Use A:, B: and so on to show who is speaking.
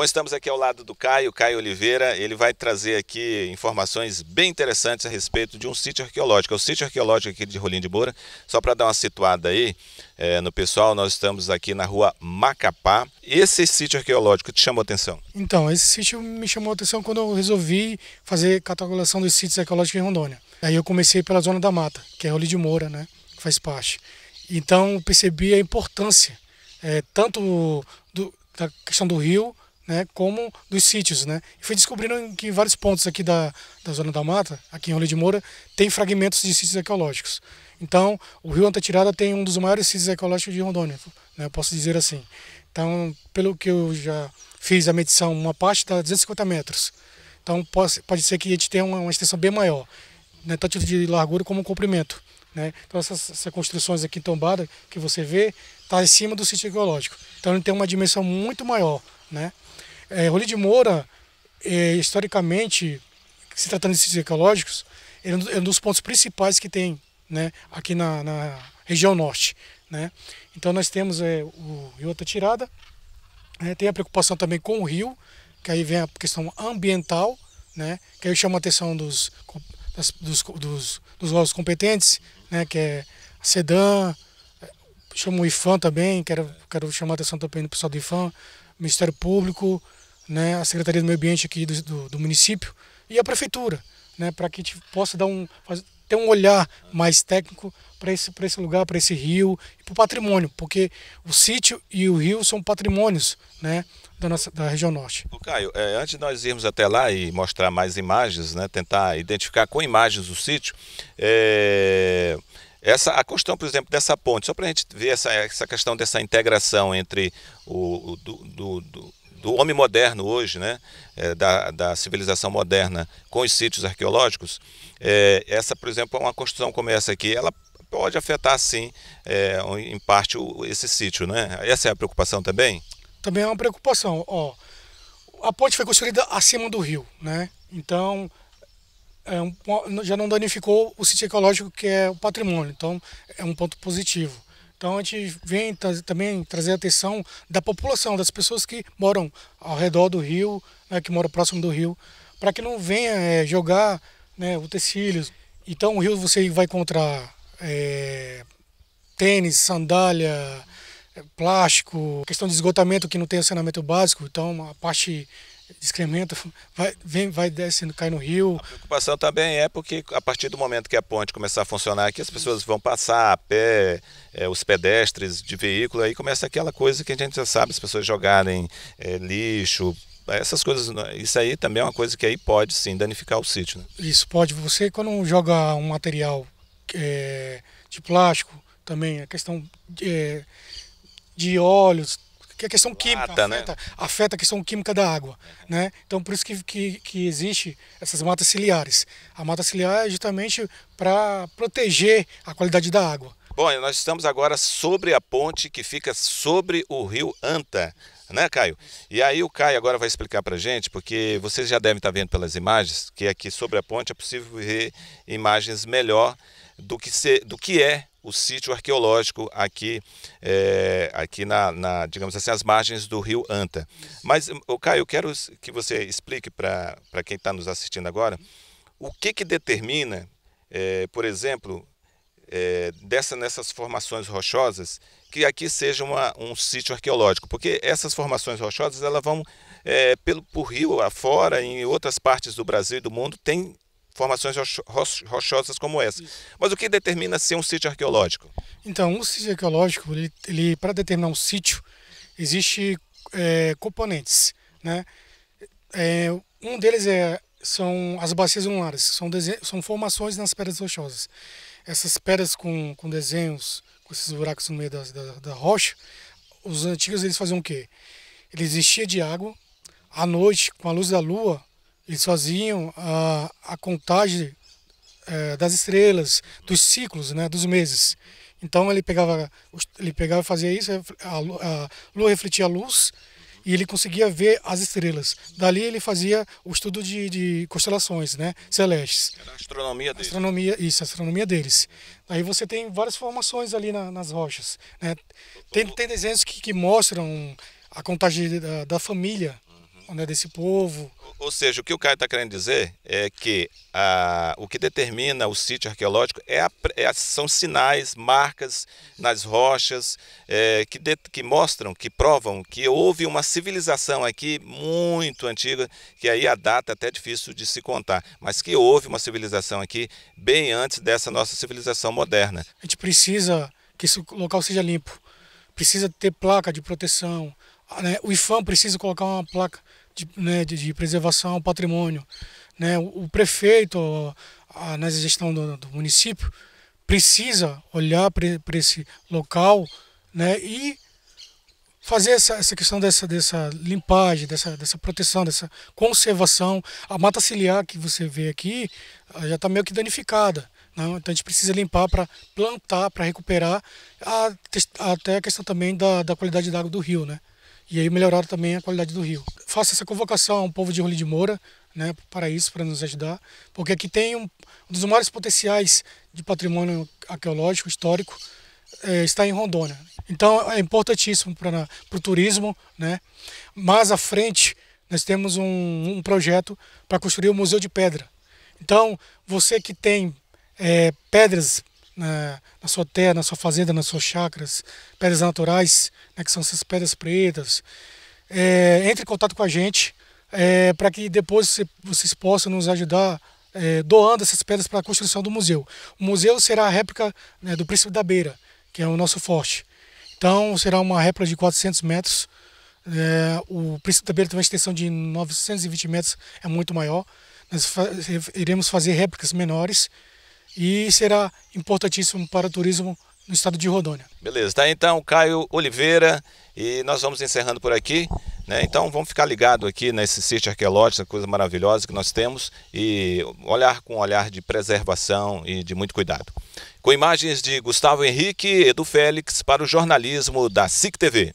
A: Bom, estamos aqui ao lado do Caio, Caio Oliveira. Ele vai trazer aqui informações bem interessantes a respeito de um sítio arqueológico. É o sítio arqueológico aqui de Rolim de Moura. Só para dar uma situada aí é, no pessoal, nós estamos aqui na rua Macapá. Esse sítio arqueológico te chamou atenção?
B: Então, esse sítio me chamou atenção quando eu resolvi fazer catalogação dos sítios arqueológicos em Rondônia. Aí eu comecei pela Zona da Mata, que é Rolim de Moura, né? Que faz parte. Então, percebi a importância, é, tanto do, da questão do rio né, como dos sítios, né? E foi descobrindo que em vários pontos aqui da, da zona da mata, aqui em Rolê de Moura, tem fragmentos de sítios arqueológicos. Então, o Rio Antatirada tem um dos maiores sítios arqueológicos de Rondônia, né, posso dizer assim. Então, pelo que eu já fiz a medição, uma parte está 250 metros. Então, pode, pode ser que a gente tenha uma, uma extensão bem maior, né, tanto de largura como comprimento. Né? Então essas, essas, construções aqui tombadas que você vê está em cima do sítio arqueológico. Então ele tem uma dimensão muito maior né? É, Roli de Moura, é, historicamente, se tratando de sítios ecológicos, é um, é um dos pontos principais que tem né, aqui na, na região norte. Né? Então nós temos é, o rio Atatirada, é, tem a preocupação também com o rio, que aí vem a questão ambiental, né, que aí chama a atenção dos, das, dos, dos, dos órgãos competentes, né, que é a Sedan, é, chama o IFAM também, quero, quero chamar a atenção também do pessoal do IFAM, Ministério Público, né, a Secretaria do Meio Ambiente aqui do, do, do município e a Prefeitura, né, para que a gente possa dar um, fazer, ter um olhar mais técnico para esse, esse lugar, para esse rio e para o patrimônio, porque o sítio e o rio são patrimônios né, da, nossa, da região norte. O
A: Caio, é, antes de nós irmos até lá e mostrar mais imagens, né, tentar identificar com imagens o sítio, é, essa, a questão, por exemplo, dessa ponte, só para a gente ver essa, essa questão dessa integração entre o, o do, do, do, do, homem moderno hoje, né, é, da, da civilização moderna com os sítios arqueológicos, é, essa, por exemplo, é uma construção como essa aqui, ela pode afetar, sim, é, em parte, o, esse sítio. Né? Essa é a preocupação também?
B: Também é uma preocupação. Ó, a ponte foi construída acima do rio, né? então é um, já não danificou o sítio ecológico que é o patrimônio, então é um ponto positivo. Então a gente vem também trazer a atenção da população, das pessoas que moram ao redor do rio, né, que moram próximo do rio, para que não venha é, jogar né, utensílios. Então o rio você vai encontrar é, tênis, sandália, é, plástico, questão de esgotamento que não tem saneamento básico, então a parte excremento vai, vem, vai descendo, cai no rio. A
A: preocupação também é porque a partir do momento que a ponte começar a funcionar aqui, as pessoas vão passar a pé, é, os pedestres de veículo, aí começa aquela coisa que a gente já sabe, as pessoas jogarem é, lixo, essas coisas, né? isso aí também é uma coisa que aí pode sim danificar o sítio. Né?
B: Isso pode. Você quando joga um material é, de plástico, também a questão de, é, de óleos, que a questão Lata, química né? afeta, né? afeta, a questão química da água. Uhum. Né? Então, por isso que, que, que existe essas matas ciliares. A mata ciliar é justamente para proteger a qualidade da água.
A: Bom, nós estamos agora sobre a ponte que fica sobre o rio Anta, né, Caio? E aí o Caio agora vai explicar para gente, porque vocês já devem estar tá vendo pelas imagens que aqui sobre a ponte é possível ver imagens melhor do que, ser, do que é o sítio arqueológico aqui, é, aqui na, na, digamos assim, as margens do rio Anta. Mas, o Caio, eu quero que você explique para quem está nos assistindo agora o que, que determina, é, por exemplo, é, dessa, nessas formações rochosas, que aqui seja uma, um sítio arqueológico, porque essas formações rochosas elas vão é, pelo por rio afora, em outras partes do Brasil e do mundo, tem formações rochosas como essa. Isso. Mas o que determina ser um sítio arqueológico?
B: Então, um sítio arqueológico, ele, ele para determinar um sítio, existe é, componentes, né? É, um deles é são as bacias lunares, são, são formações nas pedras rochosas. Essas pedras com, com desenhos, com esses buracos no meio da, da, da rocha, os antigos eles faziam o quê? Eles enchiam de água, à noite, com a luz da lua, eles faziam a, a contagem é, das estrelas, dos ciclos, né, dos meses. Então ele pegava, ele pegava, fazia isso, a, a, a lua refletia a luz e ele conseguia ver as estrelas. Dali ele fazia o estudo de, de constelações, né, celestes. Era a astronomia deles. Astronomia, isso, a astronomia deles. Aí você tem várias formações ali na, nas rochas, né? Tem, tem desenhos que, que mostram a contagem da, da família é desse povo.
A: Ou seja, o que o Caio está querendo dizer é que a, o que determina o sítio arqueológico é, a, é são sinais, marcas nas rochas é, que, de, que mostram, que provam que houve uma civilização aqui muito antiga, que aí a data é até difícil de se contar, mas que houve uma civilização aqui bem antes dessa nossa civilização moderna.
B: A gente precisa que esse local seja limpo, precisa ter placa de proteção, né? o IFAM precisa colocar uma placa de, né, de, de preservação ao patrimônio. Né? O, o prefeito, a, a, na gestão do, do, município, precisa olhar para esse local né, e fazer essa, essa questão dessa, dessa limpagem, dessa, dessa proteção, dessa conservação. A mata ciliar que você vê aqui já está meio que danificada. Né? Então a gente precisa limpar para plantar, para recuperar, até a questão também da, da qualidade da água do rio. Né? e aí melhoraram também a qualidade do rio. Faço essa convocação ao povo de Rolim de Moura né, para isso, para nos ajudar, porque aqui tem um, um dos maiores potenciais de patrimônio arqueológico, histórico, é, está em Rondônia. Então é importantíssimo para o turismo, né? mas à frente nós temos um, um projeto para construir o um Museu de Pedra. Então, você que tem é, pedras na, na, sua terra, na sua fazenda, nas suas chacras, pedras naturais, né, que são essas pedras pretas. É, entre em contato com a gente é, para que depois vocês possam nos ajudar é, doando essas pedras para a construção do museu. O museu será a réplica né, do Príncipe da Beira, que é o nosso forte. Então será uma réplica de 400 metros. É, o Príncipe da Beira tem uma extensão de 920 metros, é muito maior. Nós fa iremos fazer réplicas menores e será importantíssimo para o turismo no estado de Rodônia.
A: Beleza, tá então Caio Oliveira e nós vamos encerrando por aqui. Né? Então vamos ficar ligado aqui nesse sítio arqueológico, essa coisa maravilhosa que nós temos e olhar com um olhar de preservação e de muito cuidado. Com imagens de Gustavo Henrique e Edu Félix para o jornalismo da SIC TV.